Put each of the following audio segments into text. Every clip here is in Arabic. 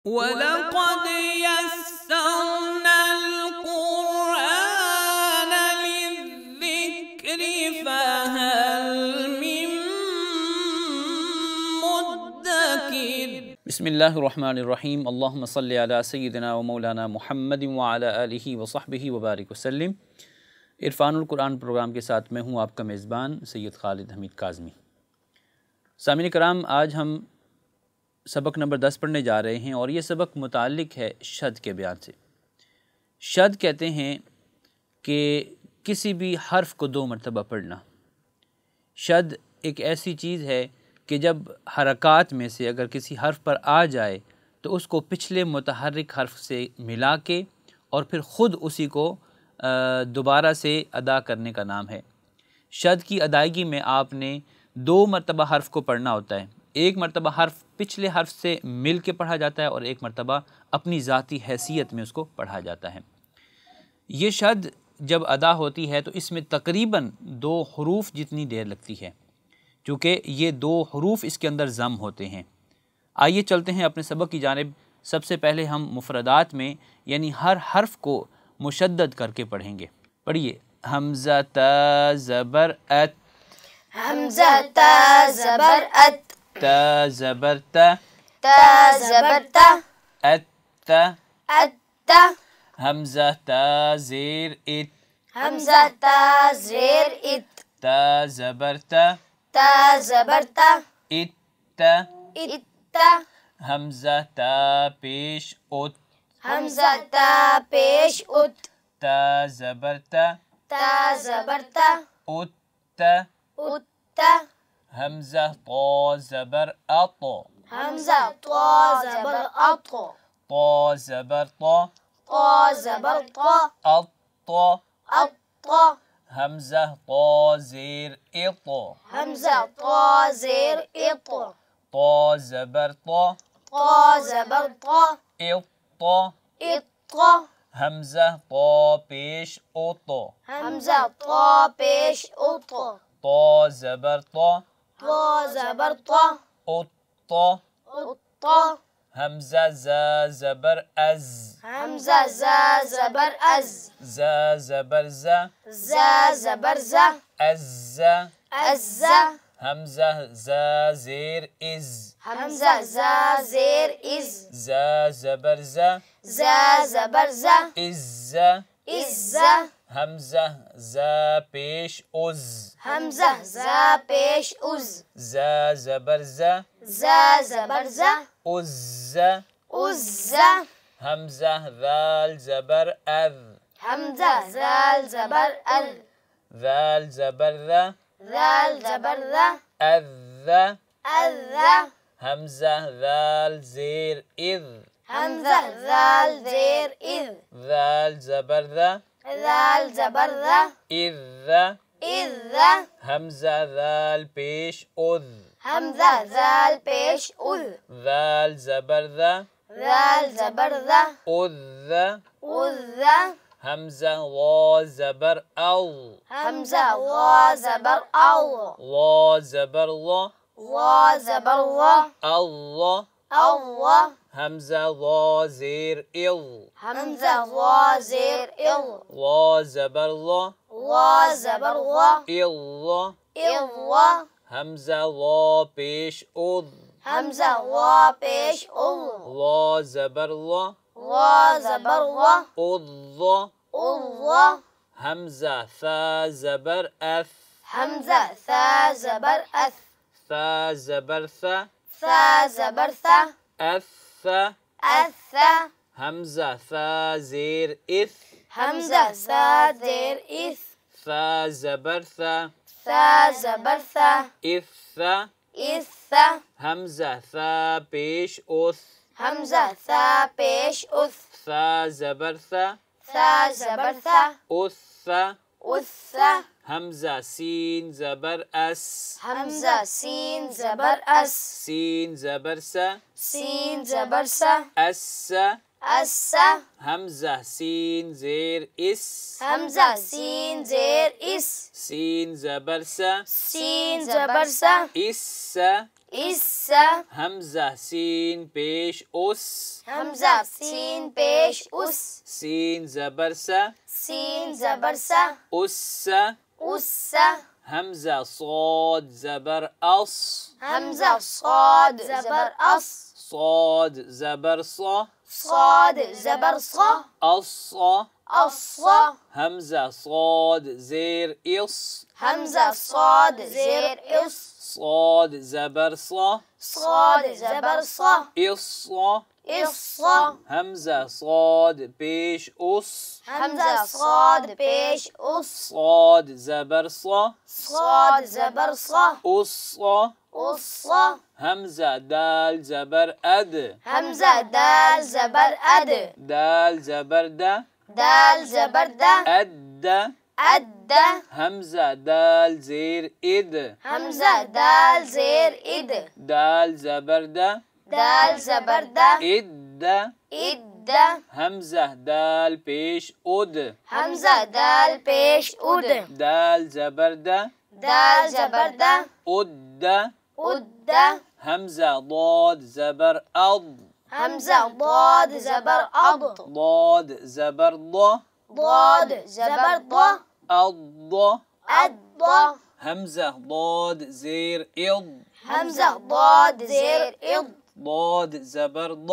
بسم اللہ الرحمن الرحیم اللہم صلی علی سیدنا و مولانا محمد علی آلہ و صحبہ وبارک وسلم عرفان القرآن پروگرام کے ساتھ میں ہوں آپ کا میزبان سید خالد حمید کاظمی سامین کرام آج ہم سبق نمبر دس پڑھنے جا رہے ہیں اور یہ سبق متعلق ہے شد کے بیان سے شد کہتے ہیں کہ کسی بھی حرف کو دو مرتبہ پڑھنا شد ایک ایسی چیز ہے کہ جب حرکات میں سے اگر کسی حرف پر آ جائے تو اس کو پچھلے متحرک حرف سے ملا کے اور پھر خود اسی کو دوبارہ سے ادا کرنے کا نام ہے شد کی ادائیگی میں آپ نے دو مرتبہ حرف کو پڑھنا ہوتا ہے ایک مرتبہ حرف پچھلے حرف سے مل کے پڑھا جاتا ہے اور ایک مرتبہ اپنی ذاتی حیثیت میں اس کو پڑھا جاتا ہے یہ شد جب ادا ہوتی ہے تو اس میں تقریباً دو حروف جتنی دیر لگتی ہے چونکہ یہ دو حروف اس کے اندر ضم ہوتے ہیں آئیے چلتے ہیں اپنے سبق کی جانب سب سے پہلے ہم مفردات میں یعنی ہر حرف کو مشدد کر کے پڑھیں گے پڑھیے تا زبرتا تا زبرتا اتا اتا همزة تا زير إت همزة تا زير إت تا زبرتا تا زبرتا إت إت همزة تا بيش أت همزة تا بيش أت تا زبرتا تا زبرتا أت أت همزة طا زبر أط همزة طا زبر أطا طا زبر طا طا زبر طا أطا أط همزة طا زير إطا همزة طا زير إطا طا زبر طا طا زبر طا إطا إط همزة طا بيش أطا همزة طا بيش أطا طا زبر طا طا زبر طا الطا الطا همزة زا زبر أز همزة زا زبر أز زا زبر زا زا زبر زا أز أز همزة زا زير إز همزة زا زير إز زا زبر زا زا زبر زا إز إز همزه زا بيش از همزه زا بيش از زا زبرزة زا زبرزة از از همزه ذال زبر اذ همزه ذال زبر اذ ذال زبر ذا ذال زبر ذا اذ اذ همزه ذال زير اذ همزه ذال زير اذ ذال زبر ذا ذال زبر ذا إذ ذا إذ ذا همزة ذال بيش أذ همزة ذال بيش أذ ذال زبر ذا ذال زبر ذا أذ ذا أذ ذا همزة ضا زبر أو همزة ضا زبر أو ضا زبر ضا ضا زبر ضا الله الله همزة ضا زير إل همزة ضا زير إل ضا زبر ضا ضا زبر ضا إل إل همزة ضا بيش أض همزة ضا بيش أض ضا زبر ضا ضا زبر أض أض همزة ثا زبر أث همزة ثا زبر أث ثا زبر ثا ثا زبر ثا أث أث همزة ثا زير إث همزة ثا زير إث ثا زبر ثا ثا زبر ثا إث ثا إث ثا همزة ثا بيش أث همزة ثا بيش أث ثا زبر ثا ثا زبر ثا أث ثا أثة همزة سين زبر أس همزة سين زبر أس سين زبر س سين زبر س أس أس همزة سين زير إس همزة سين زير إس سين زبر س سين زبر س إس اس همزة سين بيش أس همزة سين بيش أس سين زبرسة سين زبرسة أس أس همزة صاد زبر أص همزة صاد زبر أص صاد زبر ص صاد زبر ص أص أص همزة صاد زير إص همزة صاد زير إص صاد زبر صا صاد زبر صا إص إص همزة صاد بيش أص همزة صاد بيش أص صاد زبر صا صاد زبر صا أص أص همزة دال زبر أد همزة دال زبر أد دال زبر دا دال زبر دا أد أد همزة دال زير إد همزة دال زير إد دال زبردة دال زبردة إد إد همزة دال بيش أود همزة دال بيش أود دال زبردة دال زبردة أود أود همزة ضاد زبر أض همزة ضاد زبر أض ضاد زبر ض ضاد زبر ض الض الض همزة ضاد زير إض همزة ضاد زير إض ضاد زبر ض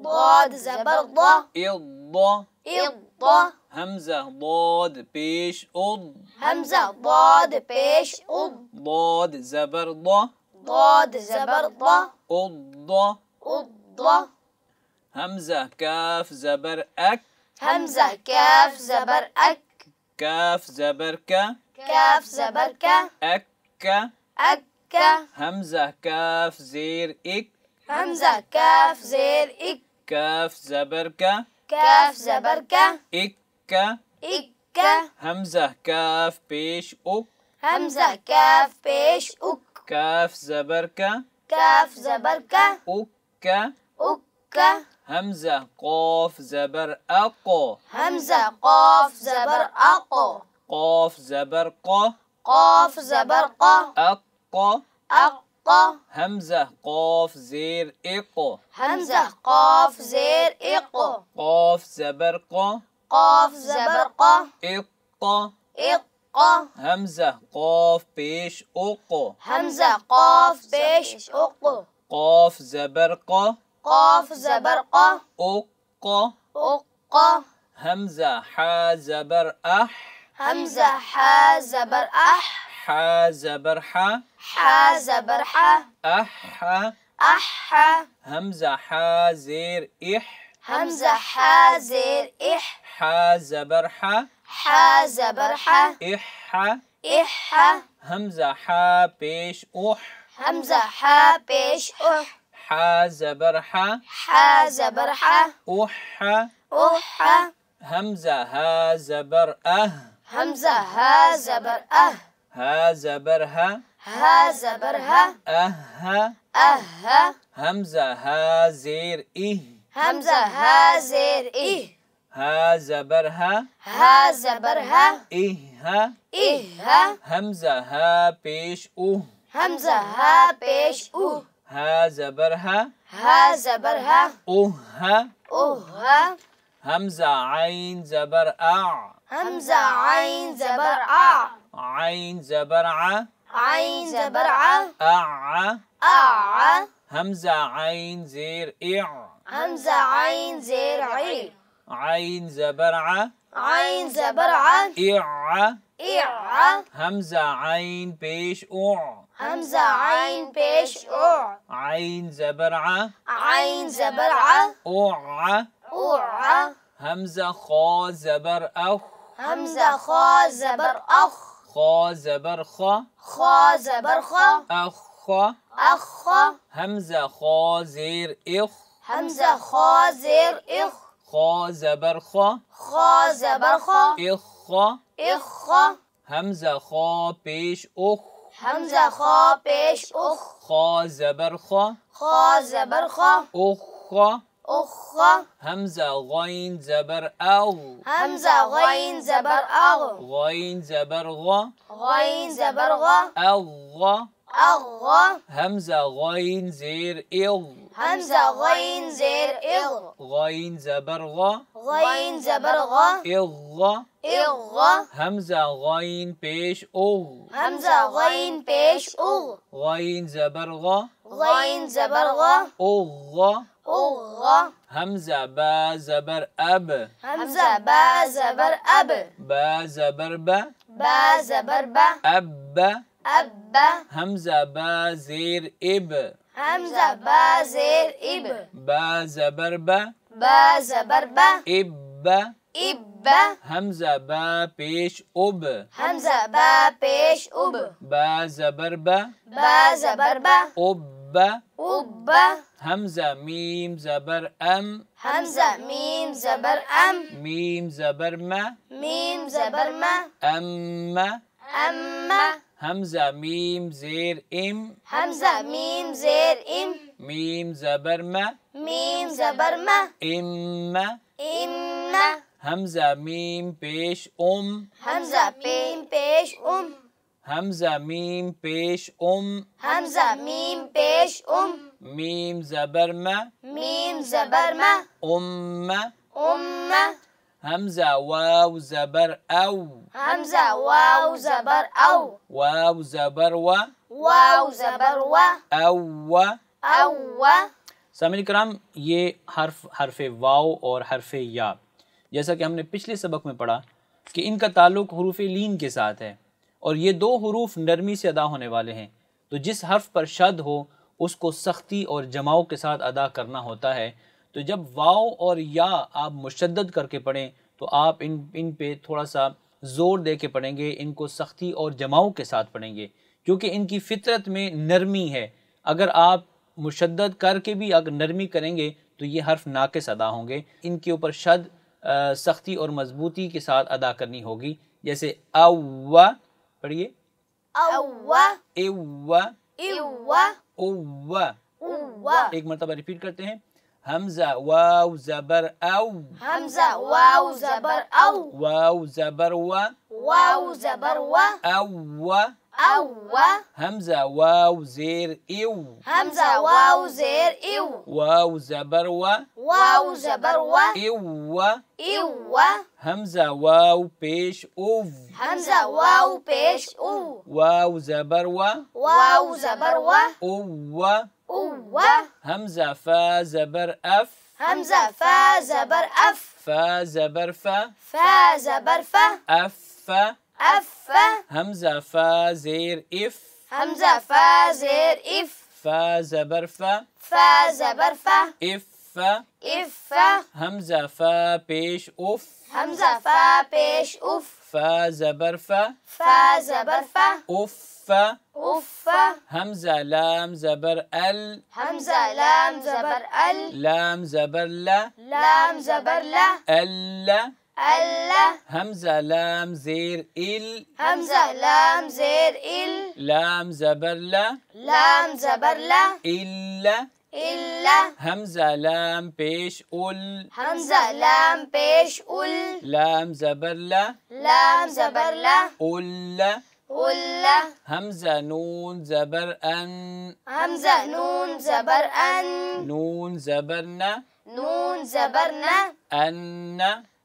ضاد زبر ض إض إض همزة ضاد بيش أض همزة ضاد بيش أض ضاد زبر ض ضاد زبر ض أض أض همزة كاف زبر أك همزة كاف زبر أك كاف زبركة كاف زبركة أكة أكة همزة كاف زير إك همزة كاف زير إك كاف زبركة كاف زبركة إكة إكة همزة كاف بيش أك همزة كاف بيش أك كاف زبركة كاف زبركة أكة أكة همزة قاف زبر أقو همزة قاف زبر أقو قاف زبر ق قاف زبر ق أقو أقو همزة قاف زير إقو همزة قاف زير إقو قاف زبر ق قاف زبر ق إقو إقو همزة قاف بيش أقو همزة قاف بيش أقو قاف زبر ق قاف زبرقة أق أق همزة حا زبر أح همزة حا زبر أح حا زبر حا حا زبر حا أح أح همزة حا زير إح همزة حا زير إح حا زبر حا حا زبر حا إح إح همزة حا بيش أح همزة حا بيش أح حاز برحة حاز برحة وحة وحة همزة هاز برأه همزة هاز برأه هاز برها هاز برها أه أه همزة هازير إيه همزة هازير إيه هاز برها هذا برها إيها إيها همزة ها بيش أو همزة ها بيش أو ها زبرها ها زبرها أه أه همزة عين زبر ا همزة عين زبر أع عين زبر ع عين زبر ع ا همزة عين زير إع همزة عين زير ع عين زبر ع عين زبر ع إع إع همزة عين بيش أوع همزة عين بيش أوع عين زبرعة عين زبرعة أوع أوع همزة خا زبر أخ همزة خا زبر أخ خا زبر خا خا زبر خا أخ أخ همزة خا زير إخ همزة خا زير إخ خا زبر خا خا زبر خا إخ إخ همزة خا بيش أخ همزة خا بيش أخ خا زبر خا خا زبر خا أخ خا أخ همزة غين زبر او همزة غين زبر او غين زبر غا غين زبر غا او غا او غا همزة غين زير إغ همزة غين زير إغ غين زبر غا غين زبر غا إغ إغ همزة غين بيش أغ همزة غين بيش أغ غين زبر غا غين زبر غا أغ أغ همزة با زبر أب همزة با زبر أب با زبر با با زبر با أب أب همزة با زير إب همزة بازر إب با زبر با با زبر با إب إب همزة با بيش أب همزة با بيش أب با زبر با با أب أب همزة ميم زبر أم همزة ميم زبر أم ميم زبر ما ميم زبر ما أم أم همزة ميم زير إم همزة ميم زير إم ميم زبر ما ميم زبر ما إما إما همزة ميم بيش أم همزة ميم بيش أم همزة ميم بيش أم همزة ميم بيش أم ميم زبر ما ميم زبر ما أمة أمة همزه واو زبر او همزه واو زبر او واو زبر و واو زبر و او و او و سامعین کرام یہ حرف حرف واو اور حرف یا جیسا کہ ہم نے پچھلے سبق میں پڑھا کہ ان کا تعلق حروف لین کے ساتھ ہے اور یہ دو حروف نرمی سے ادا ہونے والے ہیں تو جس حرف پر شد ہو اس کو سختی اور جماؤ کے ساتھ ادا کرنا ہوتا ہے تو جب واؤ اور یا آپ مشدد کر کے پڑھیں تو آپ ان پہ تھوڑا سا زور دے کے پڑھیں گے ان کو سختی اور جماؤں کے ساتھ پڑھیں گے کیونکہ ان کی فطرت میں نرمی ہے اگر آپ مشدد کر کے بھی اگر نرمی کریں گے تو یہ حرف ناقص ادا ہوں گے ان کے اوپر شد سختی اور مضبوطی کے ساتھ ادا کرنی ہوگی جیسے اوا پڑھیے ایک مرتبہ ریپیٹ کرتے ہیں همزة واو زبر أو همزة واو زبر أو واو زبر و واو زبر و أو و أو همزة واو زير إيو همزة واو زير إيو واو زبر و واو زبر و إيو إيو همزة واو بيش أوف همزة واو بيش أو واو زبر و واو زبر و أو أو همزة فا زبر أف همزة فا زبر أف فا زبر فا فا زبر فا أف فا أف همزة فا زير إف همزة فا زير إف فا زبر فا فا زبر فا إف فا إف فا همزة فا بيش أوف همزة فا بيش أوف فا زبر فا فا زبر فا أوف فا أوف فا همزة لام زبر ال همزة لام زبر ال لام زبر لا لام زبر لا ألا الله همزة لام زير ال همزة لام زير ال لام زبر لا لام زبر لا إلا إلا همزة لام بيش أول همزة لام بيش أول لام زبر لا لام زبر لا ألا ألا همزة نون زبر أن همزة نون زبر أن نون زبرنا نون زبرنا أن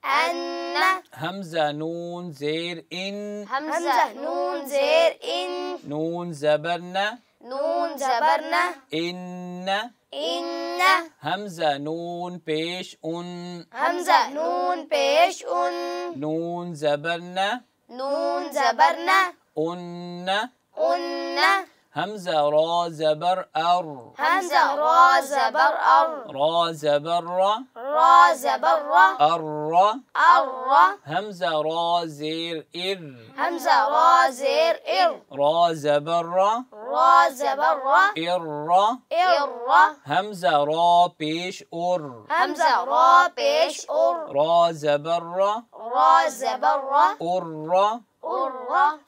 أن همزة نون زير إن همزة نون زير إن نون زبرنا نون زبرنا إن إن همزة نون بيش أن همزة نون بيش أن نون زبرنا نون زبرنا أن أن همزة را زبر أر همزة را زبر أر را زبر را زبر أر أر همزة را زير إر همزة را زير إر را زبر را زبر إر إر همزة را بيش أر همزة را بيش أر را زبر را زبر أر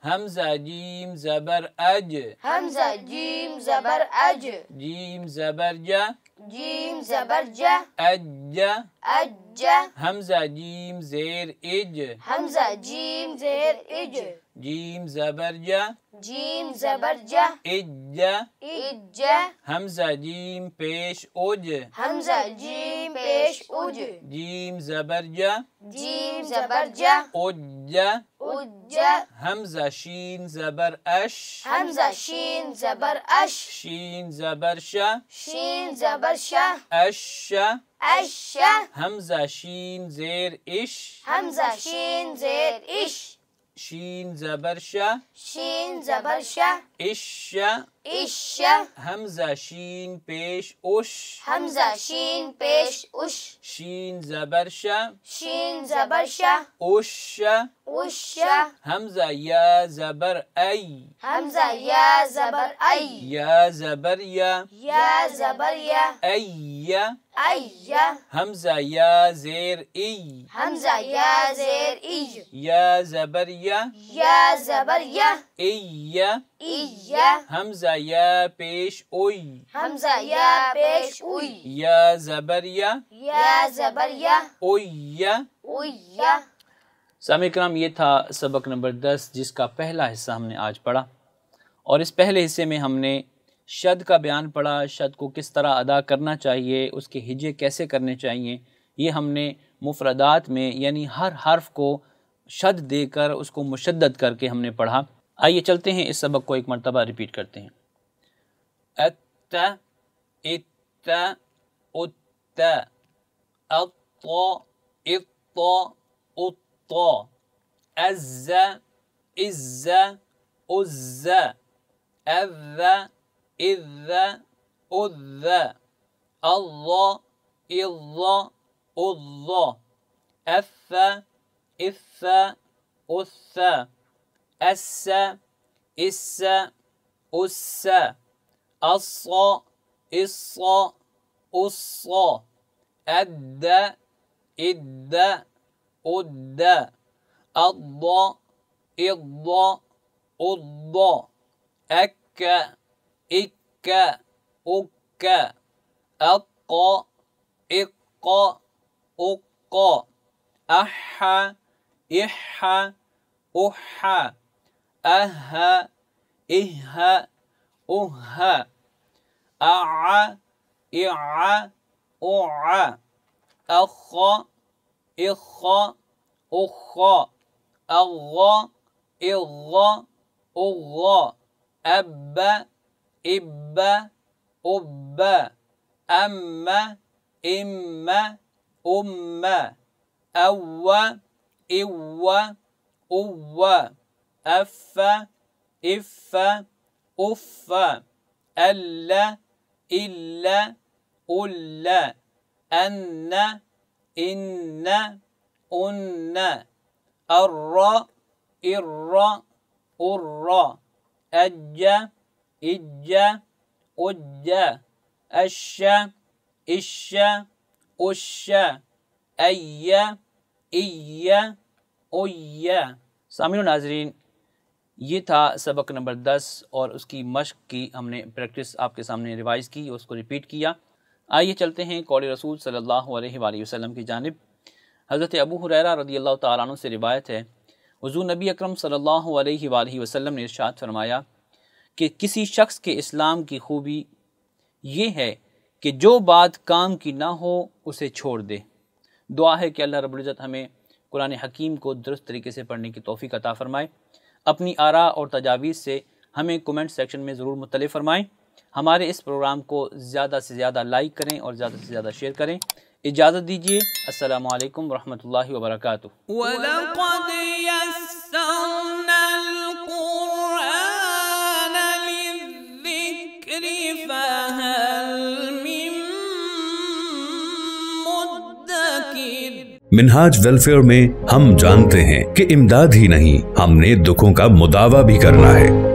همزة جيم زبر أج همزة جيم زبر أج جيم زبر جا جيم زبر جا أج أج C. Hemze, cim, zeyr, ic. Hemze, cim, zeyr, ic. Cim, zeberce. Cim, zeberce. İcce. İcce. Hemze, cim, peş, uc. Hemze, cim, peş, uc. Cim, zeberce. Cim, zeberce. Ucce. Ucce. Hemze, şin, zeber, eş. Hamza şin, zeber, eş. Şin, zeberşe. Şin, zeberşe. Eşşe. الشه همزة شين زير إش همزة شين زير إش شين زبرشة شين زبرشة إش إش همزة شين بيش أش همزة شين بيش أش شين زبرشة شين زبرشة أش أش همزة يا زبر أي همزة يا زبر أي يا زبر يا يا زبر يا أي أي همزة يا زير إي همزة يا زير إي يا زبر يا يا زبر يا إي کرام یہ تھا سبق نمبر دس جس کا پہلا حصہ ہم نے آج پڑھا اور اس پہلے حصے میں ہم نے شد کا بیان پڑھا شد کو کس طرح ادا کرنا چاہیے اس کے ہجے کیسے کرنے چاہیے یہ ہم نے مفردات میں یعنی ہر حرف کو شد دے کر اس کو مشدد کر کے ہم نے پڑھا आइए चलते हैं इस सबक को एक मरतबा रिपीट करते हैं अत इत उत अत इत उत अज इज उज अज इज उज अल्लाह इल्ला उल्ला अफ इफ उस أس إس أس أص إص أص أد إد أد أض إض أض أك إك أك أق إق أق أح إح أح أه إه أه أع إع أع أخ إخ أخ أغ إغ أغ أب إب أب أم إم أم أو إو أو أف إف أف ألا إلا أل أن إن أن أر إر أر أج إج أج أش إش أش أي إي أي سامعين ناظرين یہ تھا سبق نمبر دس اور اس کی مشق کی ہم نے پریکٹس آپ کے سامنے ریوائز کی اس کو ریپیٹ کیا آئیے چلتے ہیں قول رسول صلی اللہ علیہ وآلہ وسلم کی جانب حضرت ابو حریرہ رضی اللہ تعالیٰ عنہ سے روایت ہے حضور نبی اکرم صلی اللہ علیہ وآلہ وسلم نے ارشاد فرمایا کہ کسی شخص کے اسلام کی خوبی یہ ہے کہ جو بات کام کی نہ ہو اسے چھوڑ دے دعا ہے کہ اللہ رب العزت ہمیں قرآن حکیم کو درست طریقے سے پڑھنے کی توفیق عطا فرمائے اپنی آراء اور تجاویز سے ہمیں کومنٹ سیکشن میں ضرور مطلع فرمائیں ہمارے اس پروگرام کو زیادہ سے زیادہ لائک کریں اور زیادہ سے زیادہ شیئر کریں اجازت دیجیے السلام علیکم ورحمۃ اللہ وبرکاتہ منہاج ویلفیئر میں ہم جانتے ہیں کہ امداد ہی نہیں ہم نے دکھوں کا مداوع بھی کرنا ہے